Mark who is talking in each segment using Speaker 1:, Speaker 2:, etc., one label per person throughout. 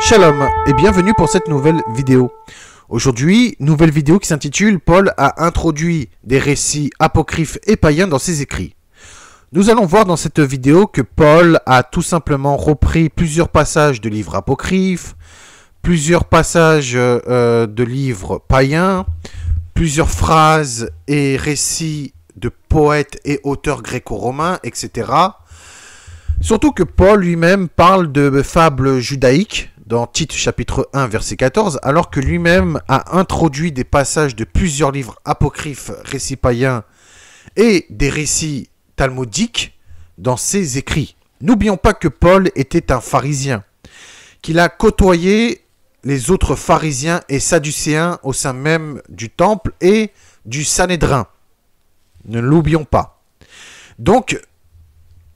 Speaker 1: Shalom et bienvenue pour cette nouvelle vidéo. Aujourd'hui, nouvelle vidéo qui s'intitule Paul a introduit des récits apocryphes et païens dans ses écrits. Nous allons voir dans cette vidéo que Paul a tout simplement repris plusieurs passages de livres apocryphes, plusieurs passages euh, de livres païens, plusieurs phrases et récits de poètes et auteurs gréco-romains, etc. Surtout que Paul lui-même parle de fables judaïques dans Tite chapitre 1 verset 14, alors que lui-même a introduit des passages de plusieurs livres apocryphes, récits païens et des récits talmudiques dans ses écrits. N'oublions pas que Paul était un pharisien, qu'il a côtoyé les autres pharisiens et sadducéens au sein même du temple et du Sanhédrin. Ne l'oublions pas. Donc,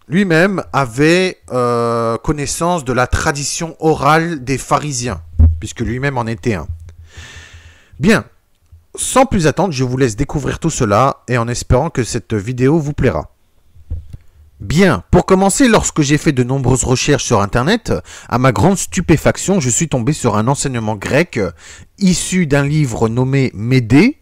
Speaker 1: lui-même avait euh, connaissance de la tradition orale des pharisiens, puisque lui-même en était un. Bien, sans plus attendre, je vous laisse découvrir tout cela et en espérant que cette vidéo vous plaira. Bien, pour commencer, lorsque j'ai fait de nombreuses recherches sur Internet, à ma grande stupéfaction, je suis tombé sur un enseignement grec euh, issu d'un livre nommé Médée,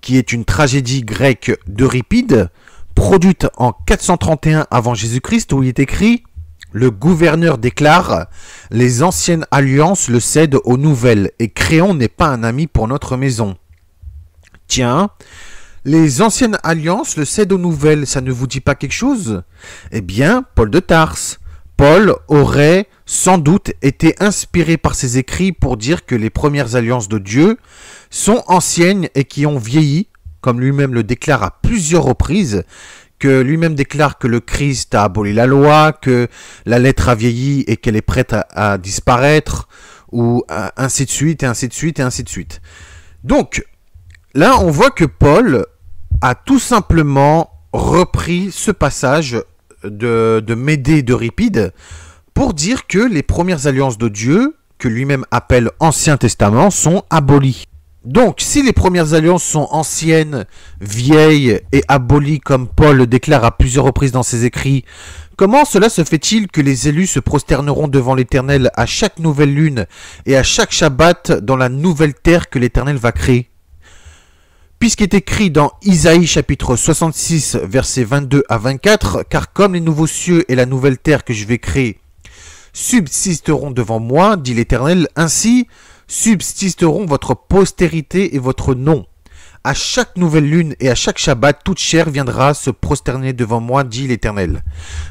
Speaker 1: qui est une tragédie grecque d'Euripide, produite en 431 avant Jésus-Christ, où il est écrit Le gouverneur déclare Les anciennes alliances le cèdent aux nouvelles, et Créon n'est pas un ami pour notre maison. Tiens, les anciennes alliances le cèdent aux nouvelles, ça ne vous dit pas quelque chose Eh bien, Paul de Tarse Paul aurait sans doute été inspiré par ses écrits pour dire que les premières alliances de Dieu sont anciennes et qui ont vieilli, comme lui-même le déclare à plusieurs reprises, que lui-même déclare que le Christ a aboli la loi, que la lettre a vieilli et qu'elle est prête à, disparaître, ou ainsi de suite, et ainsi de suite, et ainsi de suite. Donc, là, on voit que Paul a tout simplement repris ce passage de, de Médée pour dire que les premières alliances de Dieu, que lui-même appelle Ancien Testament, sont abolies. Donc, si les premières alliances sont anciennes, vieilles et abolies, comme Paul le déclare à plusieurs reprises dans ses écrits, comment cela se fait-il que les élus se prosterneront devant l'Éternel à chaque nouvelle lune et à chaque Shabbat dans la nouvelle terre que l'Éternel va créer Puisqu'il est écrit dans Isaïe chapitre 66 versets 22 à 24, car comme les nouveaux cieux et la nouvelle terre que je vais créer subsisteront devant moi, dit l'Éternel, ainsi subsisteront votre postérité et votre nom. À chaque nouvelle lune et à chaque Shabbat, toute chair viendra se prosterner devant moi, dit l'Éternel.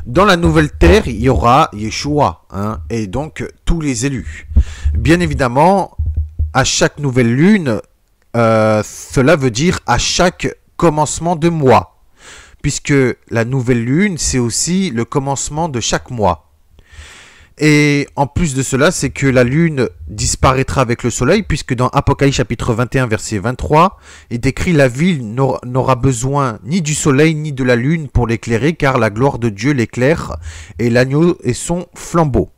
Speaker 1: Dans la nouvelle terre, il y aura Yeshua, hein, et donc tous les élus. Bien évidemment, à chaque nouvelle lune, euh, cela veut dire à chaque commencement de mois, puisque la nouvelle lune, c'est aussi le commencement de chaque mois. Et en plus de cela, c'est que la lune disparaîtra avec le soleil, puisque dans Apocalypse chapitre 21, verset 23, il décrit la ville n'aura besoin ni du soleil ni de la lune pour l'éclairer, car la gloire de Dieu l'éclaire et l'agneau est son flambeau.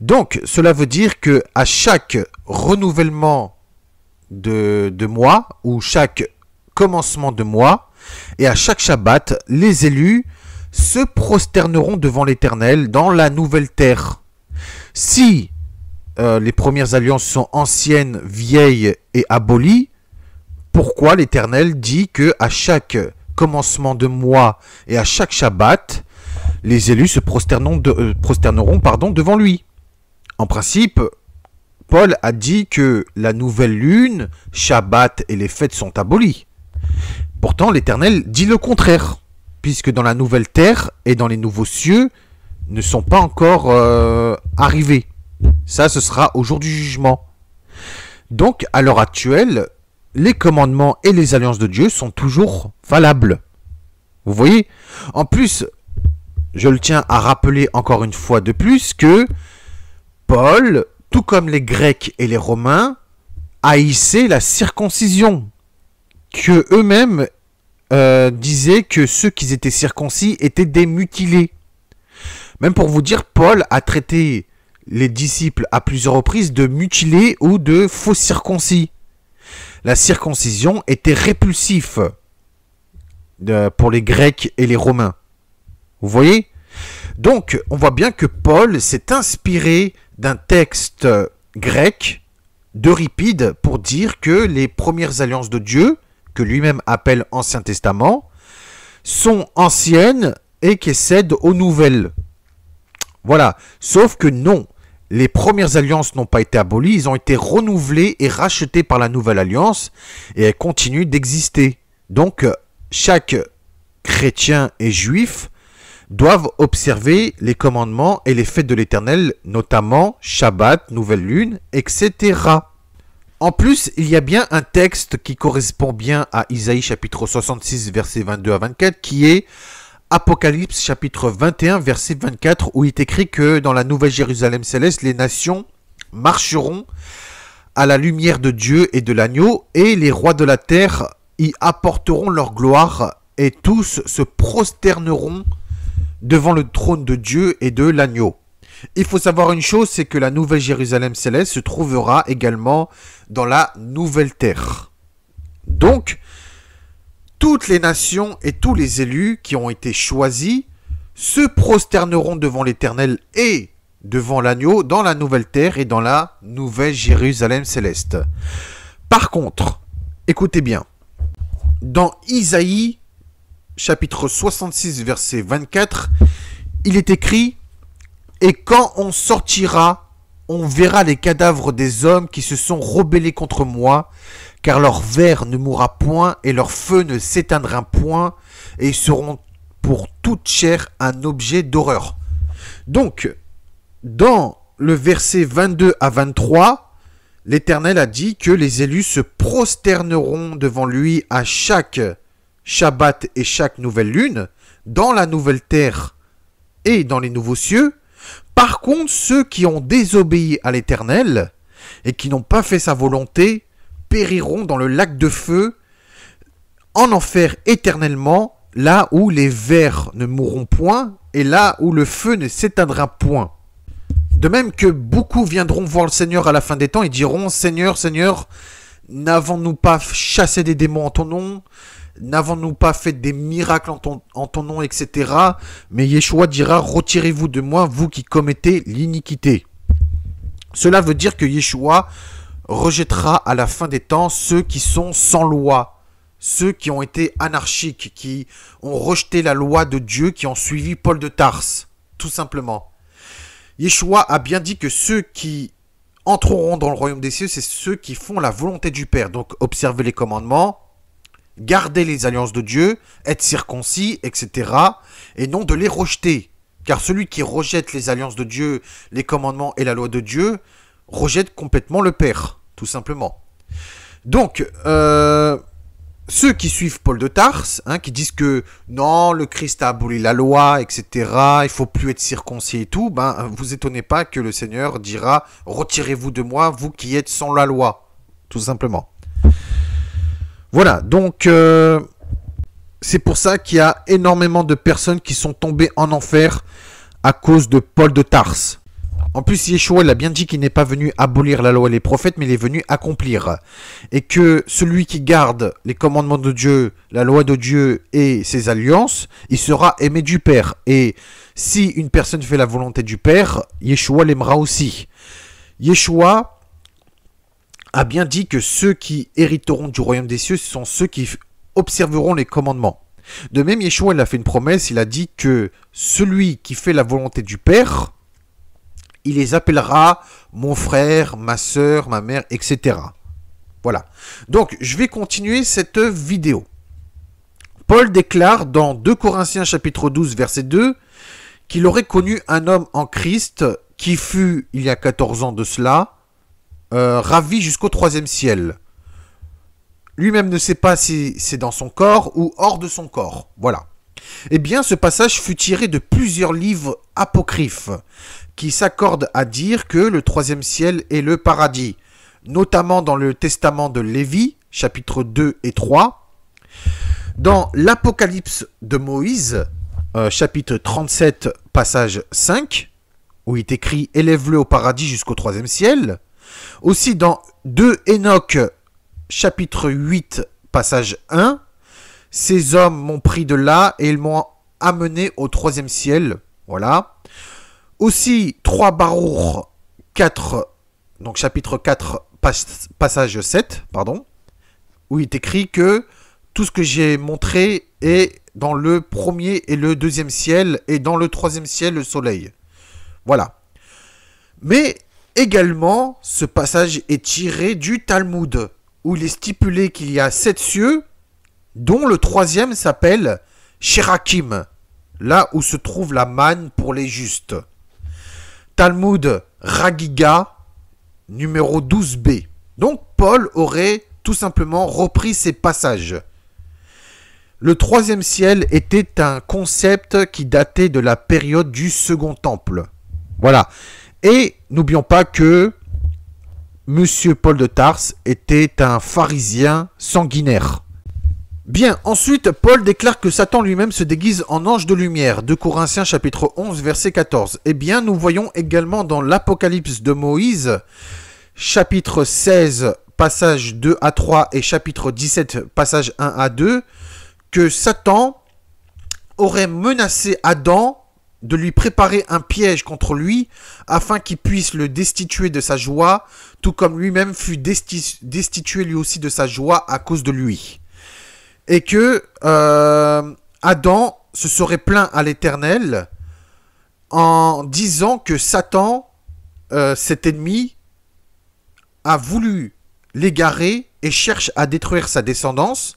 Speaker 1: Donc, cela veut dire que à chaque renouvellement de, de mois ou chaque commencement de mois, et à chaque Shabbat, les élus se prosterneront devant l'Éternel dans la nouvelle terre. Si euh, les premières alliances sont anciennes, vieilles et abolies, pourquoi l'Éternel dit que à chaque commencement de mois et à chaque Shabbat, les élus se prosterneront, de, euh, prosterneront pardon, devant lui En principe, Paul a dit que la nouvelle lune, Shabbat et les fêtes sont abolies. Pourtant, l'Éternel dit le contraire, puisque dans la nouvelle terre et dans les nouveaux cieux ne sont pas encore euh, arrivés. Ça, ce sera au jour du jugement. Donc, à l'heure actuelle, les commandements et les alliances de Dieu sont toujours valables. Vous voyez En plus, je le tiens à rappeler encore une fois de plus que Paul tout comme les Grecs et les Romains, haïssaient la circoncision, que eux-mêmes euh, disaient que ceux qui étaient circoncis étaient des mutilés. Même pour vous dire, Paul a traité les disciples à plusieurs reprises de mutilés ou de faux circoncis. La circoncision était répulsif euh, pour les Grecs et les Romains. Vous voyez donc, on voit bien que Paul s'est inspiré d'un texte grec d'Euripide pour dire que les premières alliances de Dieu, que lui-même appelle Ancien Testament, sont anciennes et qu'elles cèdent aux nouvelles. Voilà. Sauf que non, les premières alliances n'ont pas été abolies, elles ont été renouvelées et rachetées par la nouvelle alliance et elles continuent d'exister. Donc, chaque chrétien et juif doivent observer les commandements et les fêtes de l'Éternel, notamment Shabbat, Nouvelle Lune, etc. En plus, il y a bien un texte qui correspond bien à Isaïe chapitre 66 verset 22 à 24 qui est Apocalypse chapitre 21 verset 24 où il est écrit que dans la nouvelle Jérusalem céleste, les nations marcheront à la lumière de Dieu et de l'agneau et les rois de la terre y apporteront leur gloire et tous se prosterneront devant le trône de Dieu et de l'agneau. Il faut savoir une chose, c'est que la nouvelle Jérusalem céleste se trouvera également dans la nouvelle terre. Donc, toutes les nations et tous les élus qui ont été choisis se prosterneront devant l'Éternel et devant l'agneau dans la nouvelle terre et dans la nouvelle Jérusalem céleste. Par contre, écoutez bien, dans Isaïe chapitre 66, verset 24, il est écrit Et quand on sortira, on verra les cadavres des hommes qui se sont rebellés contre moi, car leur ver ne mourra point et leur feu ne s'éteindra point, et ils seront pour toute chair un objet d'horreur. Donc, dans le verset 22 à 23, l'Éternel a dit que les élus se prosterneront devant lui à chaque Shabbat et chaque nouvelle lune, dans la nouvelle terre et dans les nouveaux cieux. Par contre, ceux qui ont désobéi à l'Éternel et qui n'ont pas fait sa volonté périront dans le lac de feu, en enfer éternellement, là où les vers ne mourront point et là où le feu ne s'éteindra point. De même que beaucoup viendront voir le Seigneur à la fin des temps et diront Seigneur, Seigneur, n'avons-nous pas chassé des démons en ton nom N'avons-nous pas fait des miracles en ton, nom, etc. Mais Yeshua dira, retirez-vous de moi, vous qui commettez l'iniquité. Cela veut dire que Yeshua rejettera à la fin des temps ceux qui sont sans loi, ceux qui ont été anarchiques, qui ont rejeté la loi de Dieu, qui ont suivi Paul de Tarse, tout simplement. Yeshua a bien dit que ceux qui entreront dans le royaume des cieux, c'est ceux qui font la volonté du Père. Donc observez les commandements, garder les alliances de Dieu, être circoncis, etc., et non de les rejeter. Car celui qui rejette les alliances de Dieu, les commandements et la loi de Dieu, rejette complètement le Père, tout simplement. Donc, euh, ceux qui suivent Paul de Tarse, hein, qui disent que non, le Christ a aboli la loi, etc., il faut plus être circoncis et tout, ben, vous étonnez pas que le Seigneur dira, retirez-vous de moi, vous qui êtes sans la loi, tout simplement. Voilà, donc euh, c'est pour ça qu'il y a énormément de personnes qui sont tombées en enfer à cause de Paul de Tarse. En plus, Yeshua, il a bien dit qu'il n'est pas venu abolir la loi et les prophètes, mais il est venu accomplir. Et que celui qui garde les commandements de Dieu, la loi de Dieu et ses alliances, il sera aimé du Père. Et si une personne fait la volonté du Père, Yeshua l'aimera aussi. Yeshua, a bien dit que ceux qui hériteront du royaume des cieux sont ceux qui observeront les commandements. De même, Yeshua, il a fait une promesse, il a dit que celui qui fait la volonté du Père, il les appellera mon frère, ma soeur, ma mère, etc. Voilà. Donc, je vais continuer cette vidéo. Paul déclare dans 2 Corinthiens chapitre 12 verset 2 qu'il aurait connu un homme en Christ qui fut, il y a 14 ans de cela, euh, ravi jusqu'au troisième ciel. Lui-même ne sait pas si c'est dans son corps ou hors de son corps. Voilà. Eh bien, ce passage fut tiré de plusieurs livres apocryphes qui s'accordent à dire que le troisième ciel est le paradis, notamment dans le Testament de Lévi, chapitres 2 et 3, dans l'Apocalypse de Moïse, euh, chapitre 37, passage 5, où il est écrit Élève-le au paradis jusqu'au troisième ciel, aussi dans 2 Enoch chapitre 8 passage 1, ces hommes m'ont pris de là et ils m'ont amené au troisième ciel. Voilà. Aussi 3 Baruch, 4, donc chapitre 4 passage 7, pardon, où il est écrit que tout ce que j'ai montré est dans le premier et le deuxième ciel, et dans le troisième ciel, le soleil. Voilà. Mais Également, ce passage est tiré du Talmud, où il est stipulé qu'il y a sept cieux, dont le troisième s'appelle Sherakim, là où se trouve la manne pour les justes. Talmud Ragiga, numéro 12b. Donc Paul aurait tout simplement repris ces passages. Le troisième ciel était un concept qui datait de la période du Second Temple. Voilà. Et n'oublions pas que Monsieur Paul de Tarse était un pharisien sanguinaire. Bien, ensuite, Paul déclare que Satan lui-même se déguise en ange de lumière, 2 Corinthiens chapitre 11 verset 14. Eh bien, nous voyons également dans l'Apocalypse de Moïse, chapitre 16 passage 2 à 3 et chapitre 17 passage 1 à 2, que Satan aurait menacé Adam de lui préparer un piège contre lui, afin qu'il puisse le destituer de sa joie, tout comme lui-même fut destitué lui aussi de sa joie à cause de lui. Et que euh, Adam se serait plaint à l'Éternel en disant que Satan, euh, cet ennemi, a voulu l'égarer et cherche à détruire sa descendance.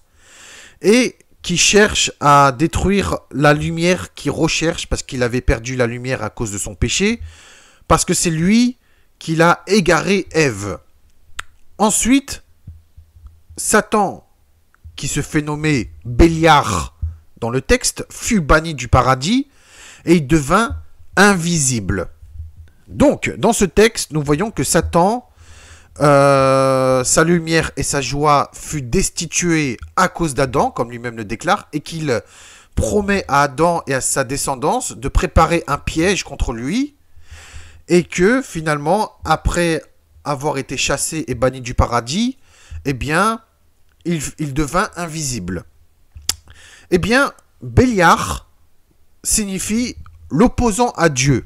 Speaker 1: Et qui cherche à détruire la lumière qu'il recherche parce qu'il avait perdu la lumière à cause de son péché, parce que c'est lui qui l'a égaré Ève. Ensuite, Satan, qui se fait nommer Béliard dans le texte, fut banni du paradis et il devint invisible. Donc, dans ce texte, nous voyons que Satan euh, sa lumière et sa joie fut destituée à cause d'Adam, comme lui-même le déclare, et qu'il promet à Adam et à sa descendance de préparer un piège contre lui, et que finalement, après avoir été chassé et banni du paradis, eh bien, il, il devint invisible. Eh bien, Béliard signifie l'opposant à Dieu.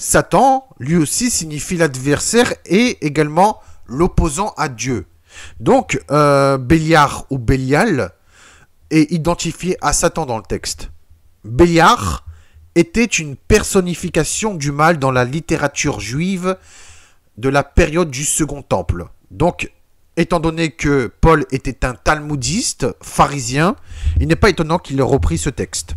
Speaker 1: Satan, lui aussi, signifie l'adversaire et également l'opposant à Dieu. Donc, euh, Béliard ou Bélial est identifié à Satan dans le texte. Béliard était une personnification du mal dans la littérature juive de la période du Second Temple. Donc, étant donné que Paul était un talmudiste, pharisien, il n'est pas étonnant qu'il ait repris ce texte.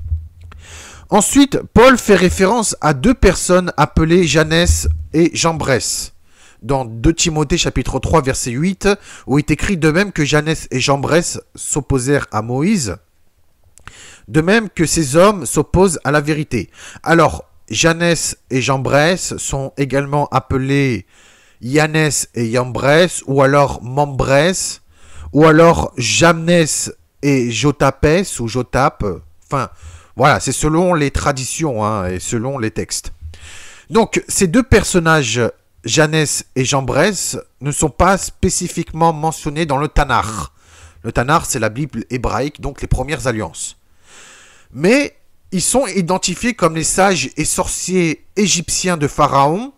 Speaker 1: Ensuite, Paul fait référence à deux personnes appelées Janès et Jambres, Dans 2 Timothée chapitre 3 verset 8, où est écrit de même que Janès et Jambres s'opposèrent à Moïse, de même que ces hommes s'opposent à la vérité. Alors, Janès et Jambres sont également appelés Yannès et Yambrès, ou alors Mambrès, ou alors Jamnes et Jotapès, ou Jotap, enfin, voilà, c'est selon les traditions hein, et selon les textes. Donc, ces deux personnages, Janès et Jambres, ne sont pas spécifiquement mentionnés dans le Tanakh. Le Tanakh, c'est la Bible hébraïque, donc les premières alliances. Mais ils sont identifiés comme les sages et sorciers égyptiens de Pharaon,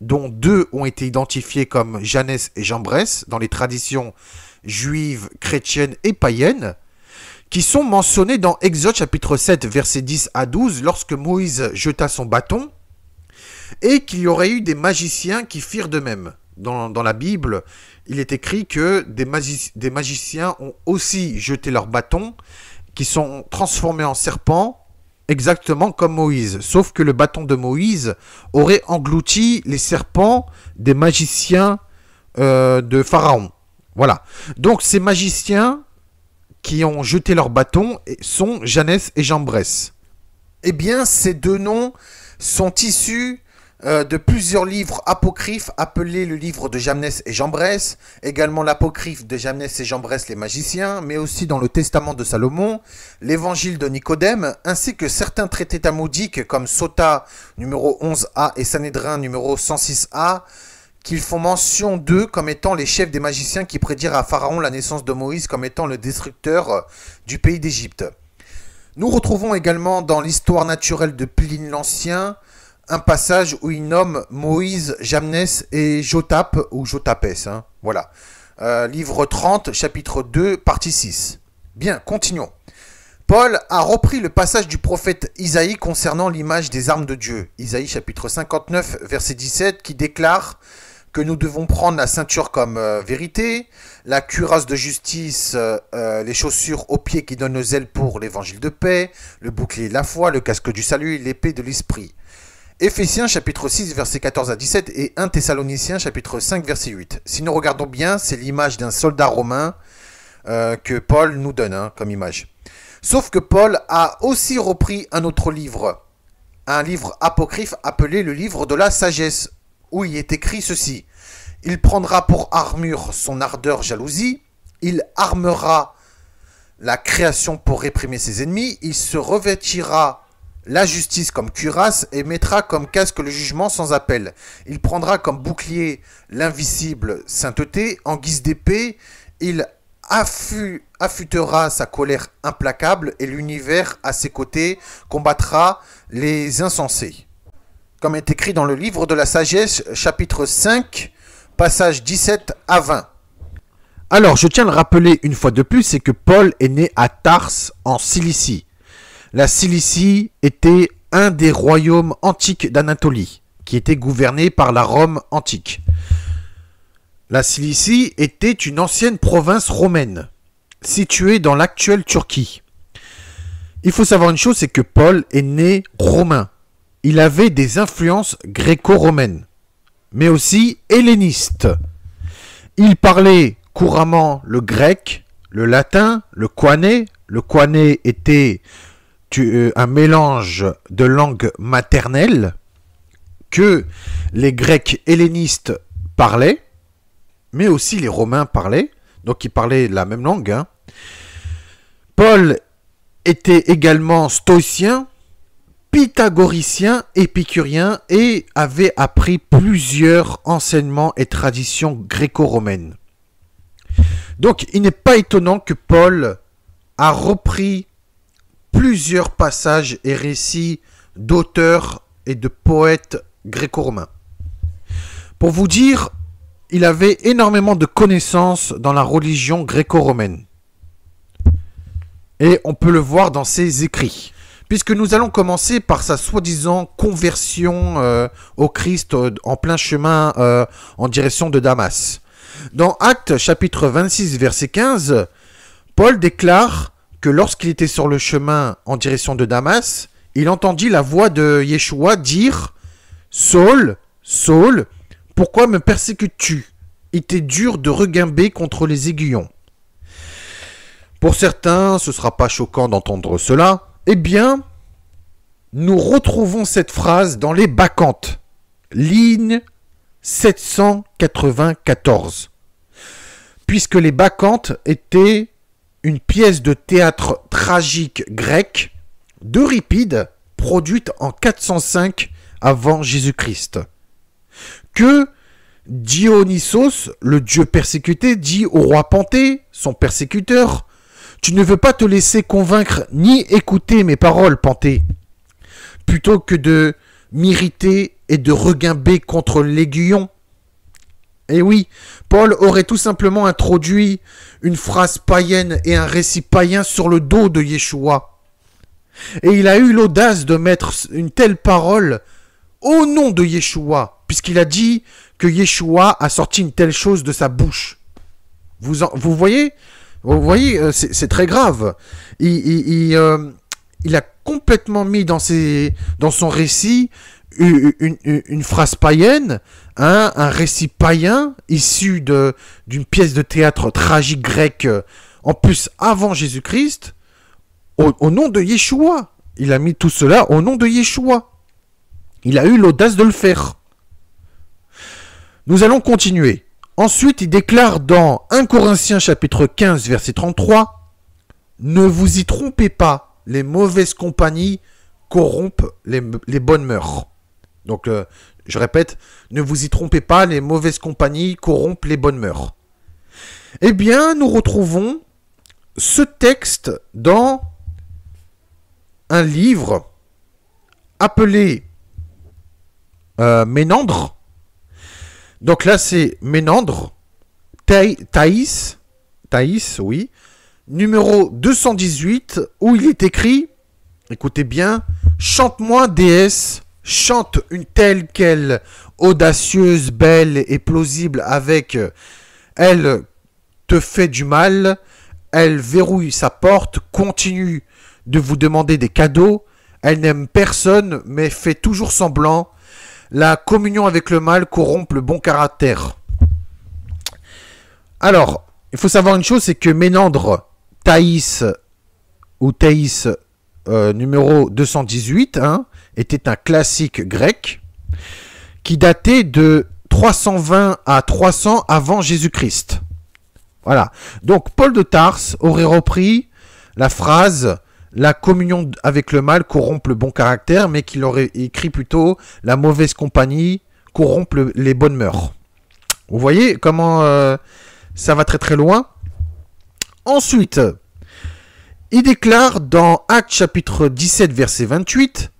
Speaker 1: dont deux ont été identifiés comme Janès et Jambres dans les traditions juives, chrétiennes et païennes qui sont mentionnés dans Exode chapitre 7, versets 10 à 12, lorsque Moïse jeta son bâton, et qu'il y aurait eu des magiciens qui firent de même. Dans, la Bible, il est écrit que des, des magiciens ont aussi jeté leurs bâtons, qui sont transformés en serpents, exactement comme Moïse, sauf que le bâton de Moïse aurait englouti les serpents des magiciens euh, de Pharaon. Voilà. Donc ces magiciens qui ont jeté leur bâton sont Jeannès et Jambres. Eh bien, ces deux noms sont issus euh, de plusieurs livres apocryphes appelés le livre de Jamnès et Jambres, également l'apocryphe de Jamnès et Jambres, les magiciens, mais aussi dans le Testament de Salomon, l'évangile de Nicodème, ainsi que certains traités talmudiques comme Sota numéro 11a et Sanhedrin numéro 106a, qu'ils font mention d'eux comme étant les chefs des magiciens qui prédirent à Pharaon la naissance de Moïse comme étant le destructeur euh, du pays d'Égypte. Nous retrouvons également dans l'histoire naturelle de Pline l'Ancien un passage où il nomme Moïse, Jamnès et Jotap ou Jotapes. Hein, voilà. Euh, livre 30, chapitre 2, partie 6. Bien, continuons. Paul a repris le passage du prophète Isaïe concernant l'image des armes de Dieu. Isaïe chapitre 59, verset 17, qui déclare que nous devons prendre la ceinture comme euh, vérité, la cuirasse de justice, euh, euh, les chaussures aux pieds qui donnent nos ailes pour l'évangile de paix, le bouclier de la foi, le casque du salut, l'épée de l'esprit. Éphésiens chapitre 6 verset 14 à 17 et 1 Thessaloniciens chapitre 5 verset 8. Si nous regardons bien, c'est l'image d'un soldat romain que Paul nous donne hein, comme image. Sauf que Paul a aussi repris un autre livre, un livre apocryphe appelé le livre de la sagesse, où il est écrit ceci. Il prendra pour armure son ardeur jalousie, il armera la création pour réprimer ses ennemis, il se revêtira la justice comme cuirasse et mettra comme casque le jugement sans appel. Il prendra comme bouclier l'invisible sainteté, en guise d'épée, il affûtera sa colère implacable et l'univers à ses côtés combattra les insensés comme est écrit dans le livre de la sagesse, chapitre 5, passage 17 à 20. Alors, je tiens à le rappeler une fois de plus, c'est que Paul est né à Tarse, en Cilicie. La Cilicie était un des royaumes antiques d'Anatolie, qui était gouverné par la Rome antique. La Cilicie était une ancienne province romaine, située dans l'actuelle Turquie. Il faut savoir une chose, c'est que Paul est né romain il avait des influences gréco-romaines, mais aussi hellénistes. Il parlait couramment le grec, le latin, le kouané. Le quané était euh, un mélange de langues maternelles que les Grecs hellénistes parlaient, mais aussi les Romains parlaient, donc ils parlaient la même langue. Hein. Paul était également stoïcien, pythagoricien, épicurien et avait appris plusieurs enseignements et traditions gréco-romaines. Donc il n'est pas étonnant que Paul a repris plusieurs passages et récits d'auteurs et de poètes gréco-romains. Pour vous dire, il avait énormément de connaissances dans la religion gréco-romaine. Et on peut le voir dans ses écrits puisque nous allons commencer par sa soi-disant conversion euh, au Christ euh, en plein chemin euh, en direction de Damas. Dans Actes chapitre 26 verset 15, Paul déclare que lorsqu'il était sur le chemin en direction de Damas, il entendit la voix de Yeshua dire Saul, Saul, pourquoi me persécutes-tu Il t'est dur de regimber contre les aiguillons. Pour certains, ce ne sera pas choquant d'entendre cela, eh bien, nous retrouvons cette phrase dans les bacchantes. Ligne 794. Puisque les bacchantes étaient une pièce de théâtre tragique grecque d'Euripide produite en 405 avant Jésus-Christ. Que Dionysos, le dieu persécuté, dit au roi Panthée, son persécuteur, tu ne veux pas te laisser convaincre ni écouter mes paroles, Panthé, plutôt que de m'irriter et de regimber contre l'aiguillon. Et eh oui, Paul aurait tout simplement introduit une phrase païenne et un récit païen sur le dos de Yeshua. Et il a eu l'audace de mettre une telle parole au nom de Yeshua, puisqu'il a dit que Yeshua a sorti une telle chose de sa bouche. Vous, vous voyez vous voyez, euh, c'est très grave. Euh, il, a complètement mis dans, son récit une, phrase païenne, hein, un récit païen issu d'une pièce de théâtre tragique grecque, euh, en plus avant Jésus-Christ, au, nom de Yeshua. Il a mis tout cela au nom de Yeshua. Il a eu l'audace de le faire. Nous allons continuer. Ensuite, il déclare dans 1 Corinthiens chapitre 15 verset 33, euh, Ne vous y trompez pas, les mauvaises compagnies corrompent les, bonnes mœurs. Donc, je répète, ne vous y trompez pas, les mauvaises compagnies corrompent les bonnes mœurs. Eh bien, nous retrouvons ce texte dans un livre appelé euh, Ménandre, donc là, c'est Ménandre, Thaïs, Thaïs, oui, numéro 218, où il est écrit, écoutez bien, Chante-moi, déesse, chante une telle qu'elle, audacieuse, belle et plausible, avec elle te fait du mal, elle verrouille sa porte, continue de vous demander des cadeaux, elle n'aime personne, mais fait toujours semblant, la communion avec le mal corrompt le bon caractère. Alors, il faut savoir une chose, c'est que Ménandre, Thaïs ou Thaïs euh, numéro 218 hein, était un classique grec qui datait de 320 à 300 avant Jésus-Christ. Voilà. Donc Paul de Tarse aurait repris la phrase la communion avec le mal corrompt le bon caractère, mais qu'il aurait écrit plutôt la mauvaise compagnie corrompt les bonnes mœurs. Vous voyez comment euh, ça va très très loin. Ensuite, il déclare dans Actes chapitre 17 verset 28,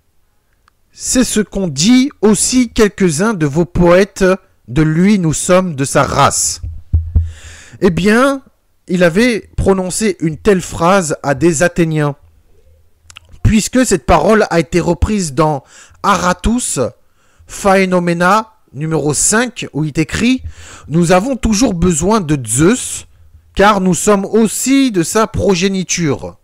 Speaker 1: c'est ce qu'ont dit aussi quelques-uns de vos poètes, de lui nous sommes de sa race. Eh bien, il avait prononcé une telle phrase à des Athéniens puisque cette parole a été reprise dans Aratus, Phaenomena numéro 5, où il est écrit Nous avons toujours besoin de Zeus, car nous sommes aussi de sa progéniture.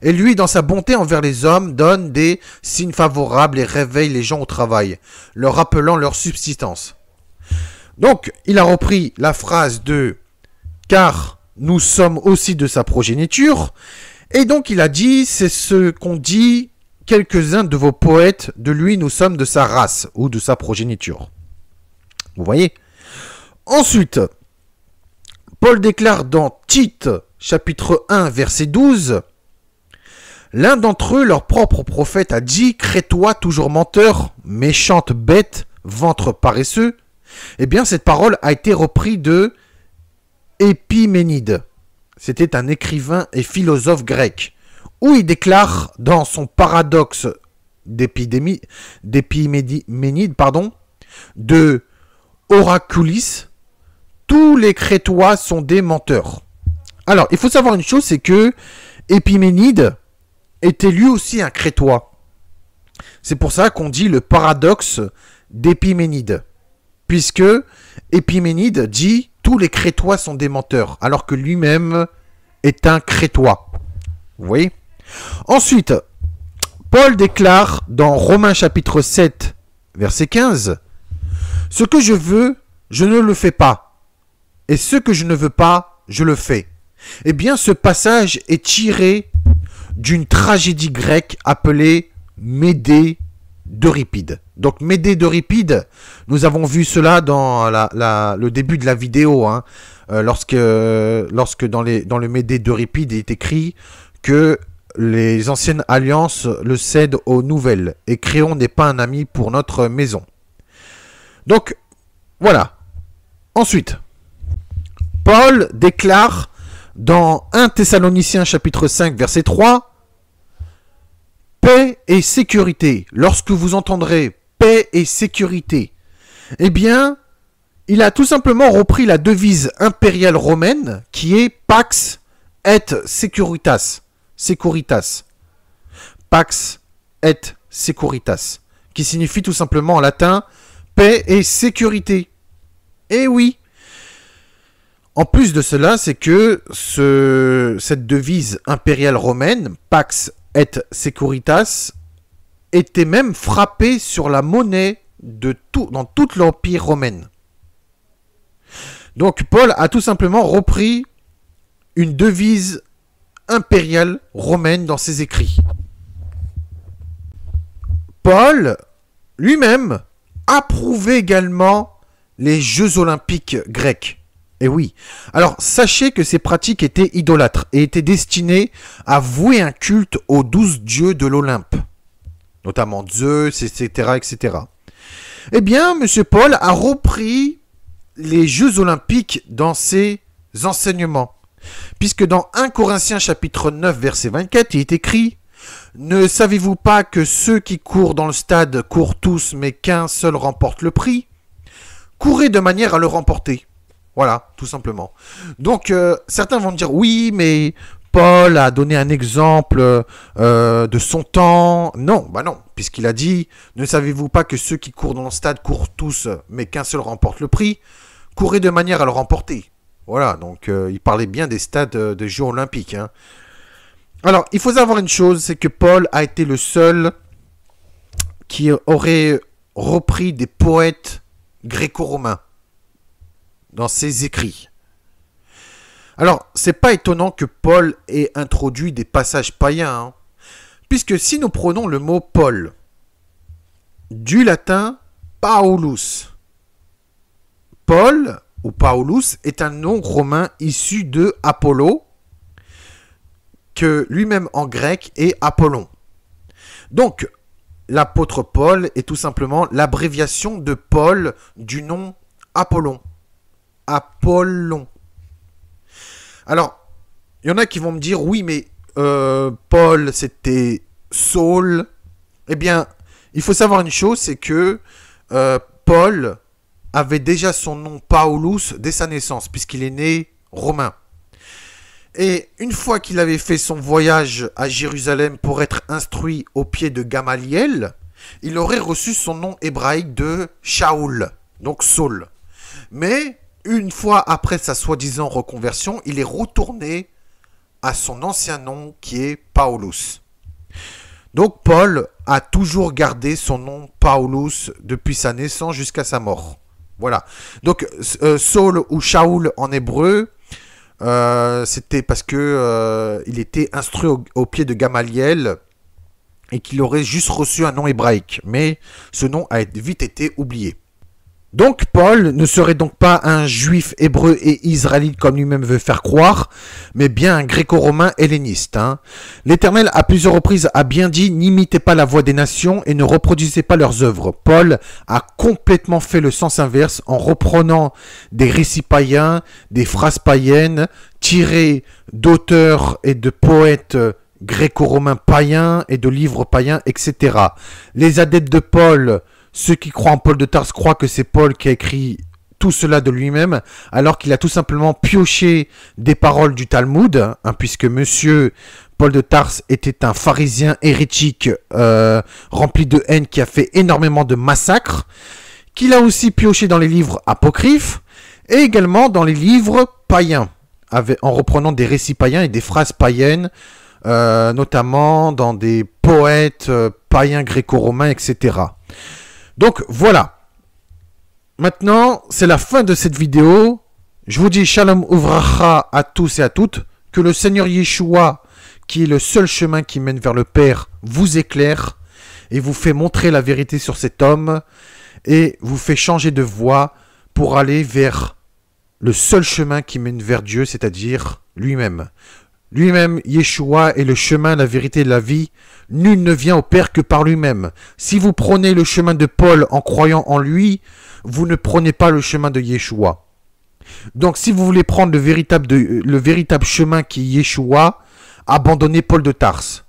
Speaker 1: Et lui, dans sa bonté envers les hommes, donne des signes favorables et réveille les gens au travail, leur rappelant leur subsistance. Donc, il a repris la phrase de Car nous sommes aussi de sa progéniture, et donc il a dit, c'est ce qu'ont dit quelques-uns de vos poètes, de lui nous sommes de sa race ou de sa progéniture. Vous voyez Ensuite, Paul déclare dans Tite chapitre 1 verset 12, L'un d'entre eux, leur propre prophète, a dit, Crée-toi toujours menteur, méchante bête, ventre paresseux. Eh bien, cette parole a été reprise de Épiménide. C'était un écrivain et philosophe grec, où il déclare dans son paradoxe d'épidémie, d'Épiménide, pardon, de Oraculis, tous les Crétois sont des menteurs. Alors, il faut savoir une chose, c'est que Épiménide était lui aussi un Crétois. C'est pour ça qu'on dit le paradoxe d'Épiménide, puisque Épiménide dit tous les Crétois sont des menteurs, alors que lui-même est un Crétois. Vous voyez Ensuite, Paul déclare dans Romains chapitre 7, verset 15, Ce que je veux, je ne le fais pas, et ce que je ne veux pas, je le fais. Eh bien, ce passage est tiré d'une tragédie grecque appelée Médée d'Euripide. Donc Médée Ripide, nous avons vu cela dans le début de la vidéo, hein. euh, lorsque, lorsque dans, dans le Médée de Ripide est écrit que les anciennes alliances le cèdent aux nouvelles, et Créon n'est pas un ami pour notre maison. Donc, voilà. Ensuite, Paul déclare dans 1 Thessaloniciens chapitre 5 verset 3, Paix et sécurité, lorsque vous entendrez et sécurité Eh bien, il a tout simplement repris la devise impériale romaine qui est Pax et Securitas. Securitas. Pax et Securitas. Qui signifie tout simplement en latin paix et sécurité. Eh oui En plus de cela, c'est que ce, cette devise impériale romaine, Pax et Securitas, était même frappé sur la monnaie de tout, dans tout l'Empire romaine. Donc Paul a tout simplement repris une devise impériale romaine dans ses écrits. Paul lui-même approuvait également les Jeux olympiques grecs. Et eh oui. Alors sachez que ces pratiques étaient idolâtres et étaient destinées à vouer un culte aux douze dieux de l'Olympe notamment Zeus, etc., etc. Eh bien, M. Paul a repris les Jeux olympiques dans ses enseignements. Puisque dans 1 Corinthiens chapitre 9 verset 24, il est écrit Ne savez-vous pas que ceux qui courent dans le stade courent tous, mais qu'un seul remporte le prix Courez de manière à le remporter. Voilà, tout simplement. Donc, euh, certains vont dire Oui, mais Paul a donné un exemple euh, de son temps. Non, bah non, puisqu'il a dit Ne savez-vous pas que ceux qui courent dans le stade courent tous, mais qu'un seul remporte le prix Courez de manière à le remporter. Voilà, donc euh, il parlait bien des stades euh, des de Jeux Olympiques. Hein. Alors, il faut savoir une chose c'est que Paul a été le seul qui aurait repris des poètes gréco-romains dans ses écrits. Alors, c'est pas étonnant que Paul ait introduit des passages païens, hein. puisque si nous prenons le mot Paul, du latin Paulus, Paul ou Paulus est un nom romain issu de Apollo, que lui-même en grec est Apollon. Donc, l'apôtre Paul est tout simplement l'abréviation de Paul du nom Apollon. Apollon. Alors, il y en a qui vont me dire, oui, mais euh, Paul, c'était Saul. Eh bien, il faut savoir une chose, c'est que euh, Paul avait déjà son nom Paulus dès sa naissance, puisqu'il est né romain. Et une fois qu'il avait fait son voyage à Jérusalem pour être instruit au pied de Gamaliel, il aurait reçu son nom hébraïque de Shaul », donc Saul. Mais une fois après sa soi-disant reconversion, il est retourné à son ancien nom qui est Paulus. Donc Paul a toujours gardé son nom Paulus depuis sa naissance jusqu'à sa mort. Voilà. Donc euh, Saul ou Shaul en hébreu, euh, c'était parce que euh, il était instruit au, pied de Gamaliel et qu'il aurait juste reçu un nom hébraïque. Mais ce nom a vite été oublié. Donc Paul ne serait donc pas un juif hébreu et israélite comme lui-même veut faire croire, mais bien un gréco-romain helléniste. Hein. L'Éternel à plusieurs reprises a bien dit n'imitez pas la voix des nations et ne reproduisez pas leurs œuvres. Paul a complètement fait le sens inverse en reprenant des récits païens, des phrases païennes tirées d'auteurs et de poètes gréco-romains païens et de livres païens, etc. Les adeptes de Paul ceux qui croient en Paul de Tarse croient que c'est Paul qui a écrit tout cela de lui-même, alors qu'il a tout simplement pioché des paroles du Talmud, hein, puisque monsieur Paul de Tarse était un pharisien hérétique euh, rempli de haine qui a fait énormément de massacres, qu'il a aussi pioché dans les livres apocryphes et également dans les livres païens, en reprenant des récits païens et des phrases païennes, euh, notamment dans des poètes euh, païens gréco-romains, etc. Donc voilà. Maintenant, c'est la fin de cette vidéo. Je vous dis shalom ouvracha à tous et à toutes. Que le Seigneur Yeshua, qui est le seul chemin qui mène vers le Père, vous éclaire et vous fait montrer la vérité sur cet homme et vous fait changer de voie pour aller vers le seul chemin qui mène vers Dieu, c'est-à-dire lui-même. Lui-même, Yeshua, est le chemin, la vérité et la vie. Nul ne vient au Père que par lui-même. Si vous prenez le chemin de Paul en croyant en lui, vous ne prenez pas le chemin de Yeshua. Donc si vous voulez prendre le véritable, euh, le véritable chemin qui est Yeshua, abandonnez Paul de Tarse.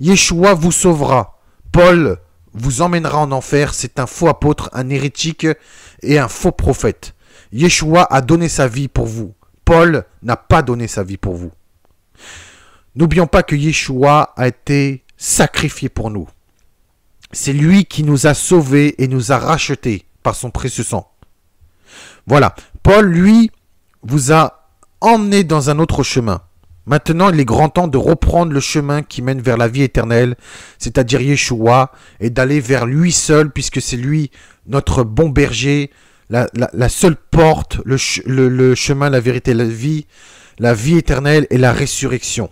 Speaker 1: Yeshua vous sauvera. Paul vous emmènera en enfer. C'est un faux apôtre, un hérétique et un faux prophète. Yeshua a donné sa vie pour vous. Paul n'a pas donné sa vie pour vous. N'oublions pas que Yeshua a été sacrifié pour nous. C'est lui qui nous a sauvés et nous a rachetés par son précieux sang. Voilà. Paul, lui, vous a emmené dans un autre chemin. Maintenant, il est grand temps de reprendre le chemin qui mène vers la vie éternelle, c'est-à-dire Yeshua, et d'aller vers lui seul, puisque c'est lui notre bon berger, la, seule porte, le, chemin, la vérité, la vie la vie éternelle et la résurrection.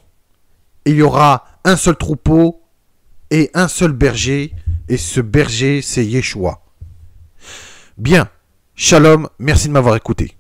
Speaker 1: Il y aura un seul troupeau et un seul berger, et ce berger, c'est Yeshua. Bien, shalom, merci de m'avoir écouté.